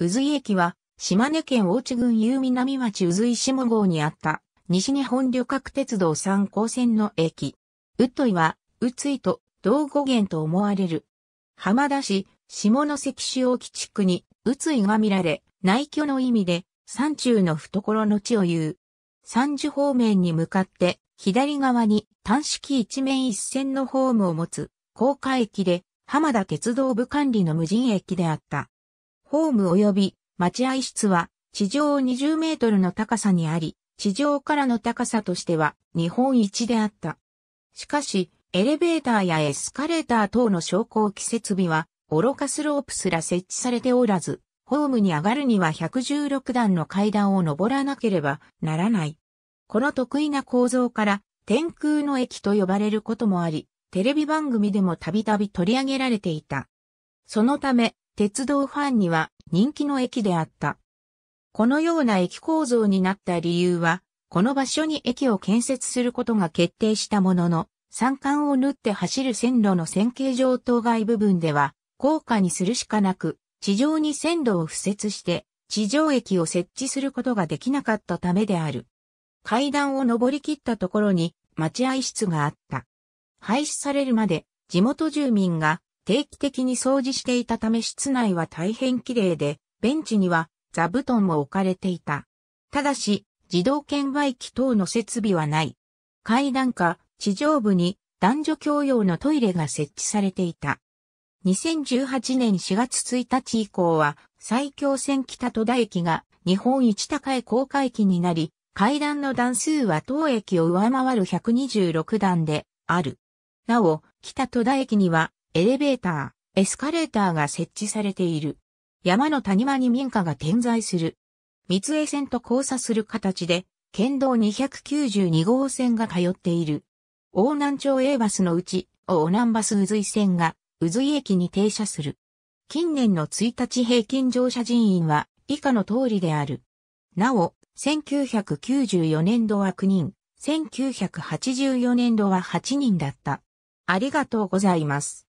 宇髄駅は、島根県大地郡有南町宇髄下郷にあった、西日本旅客鉄道三高線の駅。宇と井は、宇津井と同語源と思われる。浜田市、下関市沖地区に、宇津井が見られ、内居の意味で、山中の懐の地を言う。山樹方面に向かって、左側に単式一面一線のホームを持つ、高架駅で、浜田鉄道部管理の無人駅であった。ホーム及び待合室は地上20メートルの高さにあり、地上からの高さとしては日本一であった。しかし、エレベーターやエスカレーター等の昇降機設備は、愚かスロープすら設置されておらず、ホームに上がるには116段の階段を登らなければならない。この得意な構造から、天空の駅と呼ばれることもあり、テレビ番組でもたびたび取り上げられていた。そのため、鉄道ファンには人気の駅であった。このような駅構造になった理由は、この場所に駅を建設することが決定したものの、山間を縫って走る線路の線形状等外部分では、高架にするしかなく、地上に線路を敷設して、地上駅を設置することができなかったためである。階段を登り切ったところに待合室があった。廃止されるまで地元住民が定期的に掃除していたため室内は大変綺麗で、ベンチには座布団も置かれていた。ただし、自動券売機等の設備はない。階段下、地上部に男女共用のトイレが設置されていた。2018年4月1日以降は、埼京線北戸田駅が日本一高い高架駅になり、階段の段数は当駅を上回る126段である。なお、北戸田駅にはエレベーター、エスカレーターが設置されている。山の谷間に民家が点在する。三重線と交差する形で、県道292号線が通っている。大南町 A バスのうち、大南バス渦井線が、渦井駅に停車する。近年の1日平均乗車人員は、以下の通りである。なお、1994年度は9人、1984年度は8人だった。ありがとうございます。